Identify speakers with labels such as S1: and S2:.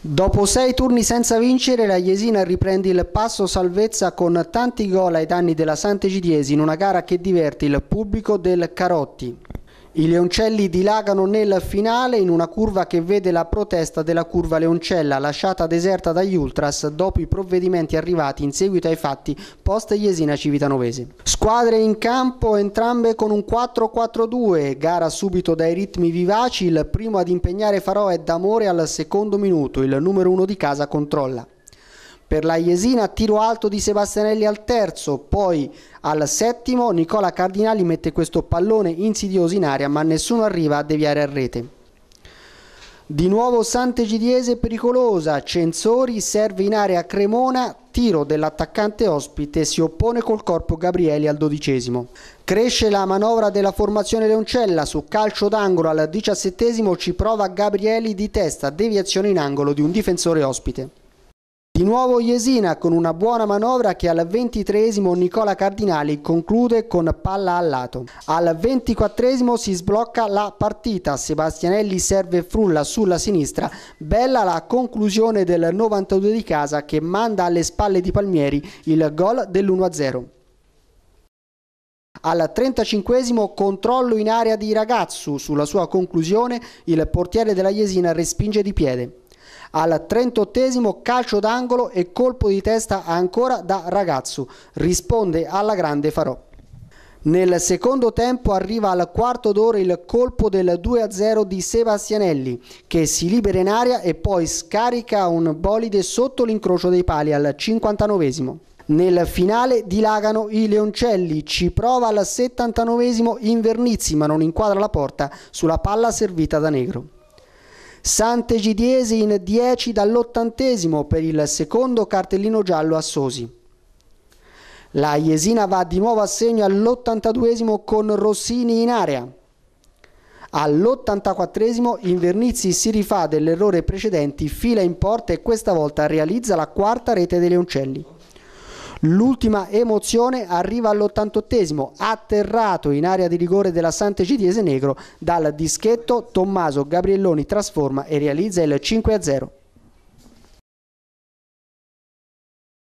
S1: Dopo sei turni senza vincere, la Jesina riprende il passo salvezza con tanti gol ai danni della Sant'Egidiesi in una gara che diverte il pubblico del Carotti. I leoncelli dilagano nel finale in una curva che vede la protesta della curva Leoncella lasciata deserta dagli ultras dopo i provvedimenti arrivati in seguito ai fatti post Iesina Civitanovese. Squadre in campo entrambe con un 4-4-2, gara subito dai ritmi vivaci, il primo ad impegnare Farò è D'Amore al secondo minuto, il numero uno di casa controlla per la Iesina tiro alto di Sebastianelli al terzo, poi al settimo Nicola Cardinali mette questo pallone insidioso in aria ma nessuno arriva a deviare a rete. Di nuovo Santegidiese pericolosa, Censori serve in area Cremona, tiro dell'attaccante ospite, si oppone col corpo Gabrieli al dodicesimo. Cresce la manovra della formazione Leoncella, su calcio d'angolo al diciassettesimo ci prova Gabrieli di testa, deviazione in angolo di un difensore ospite. Di nuovo Jesina con una buona manovra che al ventitresimo Nicola Cardinali conclude con palla al lato. Al ventiquattresimo si sblocca la partita, Sebastianelli serve Frulla sulla sinistra, bella la conclusione del 92 di casa che manda alle spalle di Palmieri il gol dell'1-0. Al 35 controllo in area di Ragazzu, sulla sua conclusione il portiere della Jesina respinge di piede. Al 38 calcio d'angolo e colpo di testa ancora da Ragazzu, risponde alla grande Farò. Nel secondo tempo arriva al quarto d'ora il colpo del 2-0 di Sebastianelli che si libera in aria e poi scarica un bolide sotto l'incrocio dei pali al 59 nel finale dilagano i Leoncelli, ci prova al 79 Invernizzi ma non inquadra la porta sulla palla servita da Negro. Sant'Egidiesi in 10 dall'ottantesimo per il secondo cartellino giallo a Sosi. La Iesina va di nuovo a segno all'ottantaduesimo con Rossini in area. All'ottantaquattresimo Invernizzi si rifà dell'errore precedente, fila in porta e questa volta realizza la quarta rete dei Leoncelli. L'ultima emozione arriva all'88esimo, atterrato in area di rigore della Sante Sant'Egidiese Negro dal dischetto Tommaso Gabrielloni trasforma e realizza il 5-0.